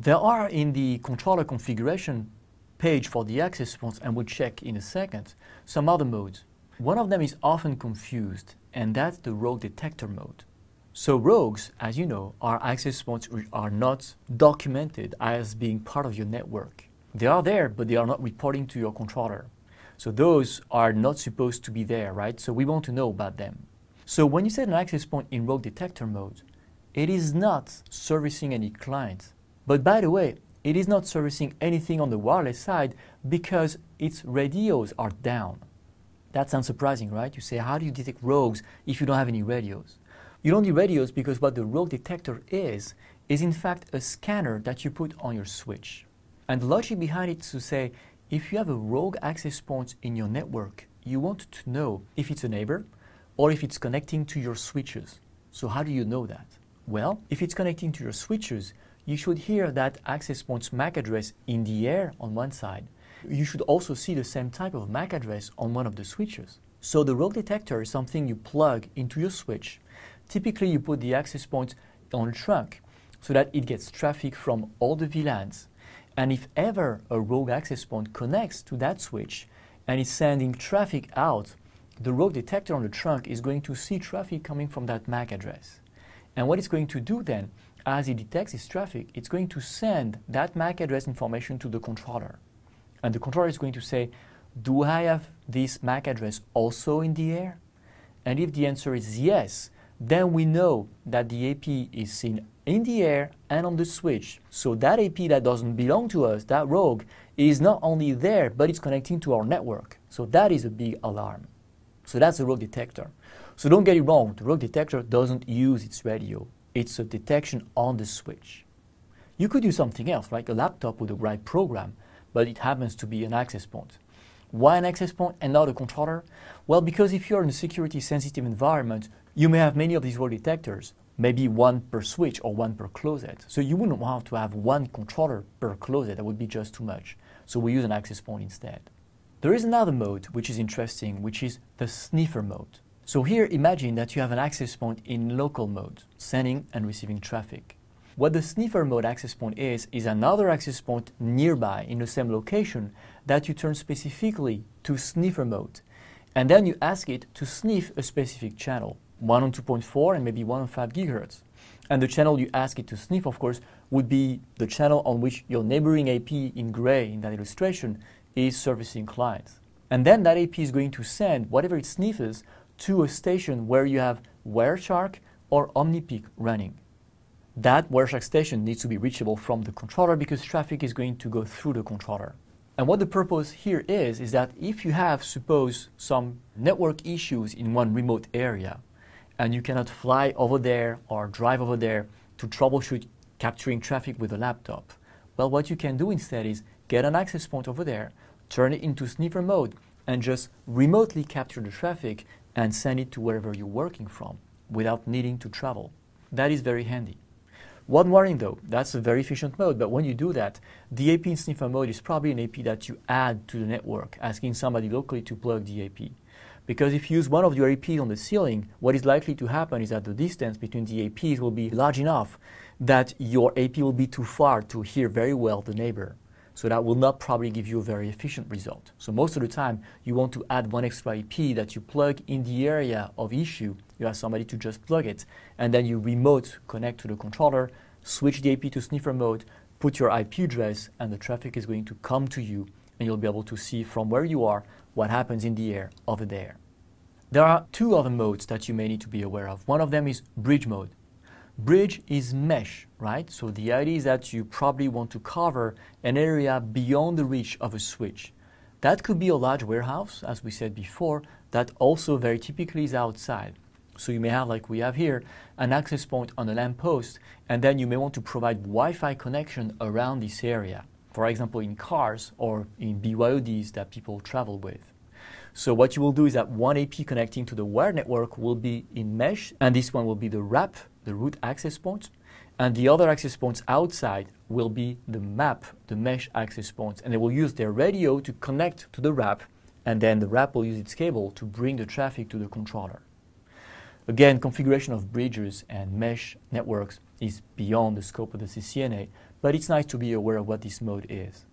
There are in the controller configuration page for the access points, and we'll check in a second, some other modes. One of them is often confused, and that's the rogue detector mode. So rogues, as you know, are access points which are not documented as being part of your network. They are there, but they are not reporting to your controller. So those are not supposed to be there, right? So we want to know about them. So when you set an access point in rogue detector mode, it is not servicing any clients. But by the way, it is not servicing anything on the wireless side because its radios are down. That's unsurprising, right? You say, how do you detect rogues if you don't have any radios? You don't need radios because what the rogue detector is, is in fact a scanner that you put on your switch. And the logic behind it is to say, if you have a rogue access point in your network, you want to know if it's a neighbor or if it's connecting to your switches. So how do you know that? Well, if it's connecting to your switches, you should hear that access point's MAC address in the air on one side. You should also see the same type of MAC address on one of the switches. So the rogue detector is something you plug into your switch. Typically, you put the access point on a trunk so that it gets traffic from all the VLANs. And if ever a rogue access point connects to that switch and is sending traffic out, the rogue detector on the trunk is going to see traffic coming from that MAC address. And what it's going to do then as it detects this traffic, it's going to send that MAC address information to the controller. And the controller is going to say, do I have this MAC address also in the air? And if the answer is yes, then we know that the AP is seen in the air and on the switch. So that AP that doesn't belong to us, that rogue, is not only there, but it's connecting to our network. So that is a big alarm. So that's a rogue detector. So don't get it wrong, the rogue detector doesn't use its radio. It's a detection on the switch. You could do something else, like a laptop with the right program, but it happens to be an access point. Why an access point and not a controller? Well, because if you're in a security sensitive environment, you may have many of these wall detectors, maybe one per switch or one per closet. So you wouldn't want to have one controller per closet, that would be just too much. So we use an access point instead. There is another mode which is interesting, which is the sniffer mode. So here imagine that you have an access point in local mode, sending and receiving traffic. What the sniffer mode access point is, is another access point nearby in the same location that you turn specifically to sniffer mode. And then you ask it to sniff a specific channel, one on 2.4 and maybe one on 5 gigahertz. And the channel you ask it to sniff, of course, would be the channel on which your neighboring AP in gray in that illustration is servicing clients. And then that AP is going to send whatever it sniffes to a station where you have Wireshark or OmniPeak running. That Wireshark station needs to be reachable from the controller because traffic is going to go through the controller. And what the purpose here is, is that if you have, suppose, some network issues in one remote area, and you cannot fly over there or drive over there to troubleshoot capturing traffic with a laptop, well, what you can do instead is get an access point over there, turn it into sniffer mode, and just remotely capture the traffic and send it to wherever you're working from without needing to travel. That is very handy. One warning though, that's a very efficient mode, but when you do that, the AP in sniffer mode is probably an AP that you add to the network, asking somebody locally to plug the AP. Because if you use one of your APs on the ceiling, what is likely to happen is that the distance between the APs will be large enough that your AP will be too far to hear very well the neighbor. So that will not probably give you a very efficient result. So most of the time, you want to add one extra IP that you plug in the area of issue. You have somebody to just plug it, and then you remote connect to the controller, switch the IP to sniffer mode, put your IP address, and the traffic is going to come to you, and you'll be able to see from where you are what happens in the air over there. There are two other modes that you may need to be aware of. One of them is bridge mode. Bridge is mesh, right? So the idea is that you probably want to cover an area beyond the reach of a switch. That could be a large warehouse, as we said before, that also very typically is outside. So you may have, like we have here, an access point on a lamppost, and then you may want to provide Wi-Fi connection around this area. For example, in cars or in BYODs that people travel with. So what you will do is that one AP connecting to the wire network will be in mesh, and this one will be the wrap the root access points, and the other access points outside will be the map, the mesh access points, and they will use their radio to connect to the RAP, and then the RAP will use its cable to bring the traffic to the controller. Again, configuration of bridges and mesh networks is beyond the scope of the CCNA, but it's nice to be aware of what this mode is.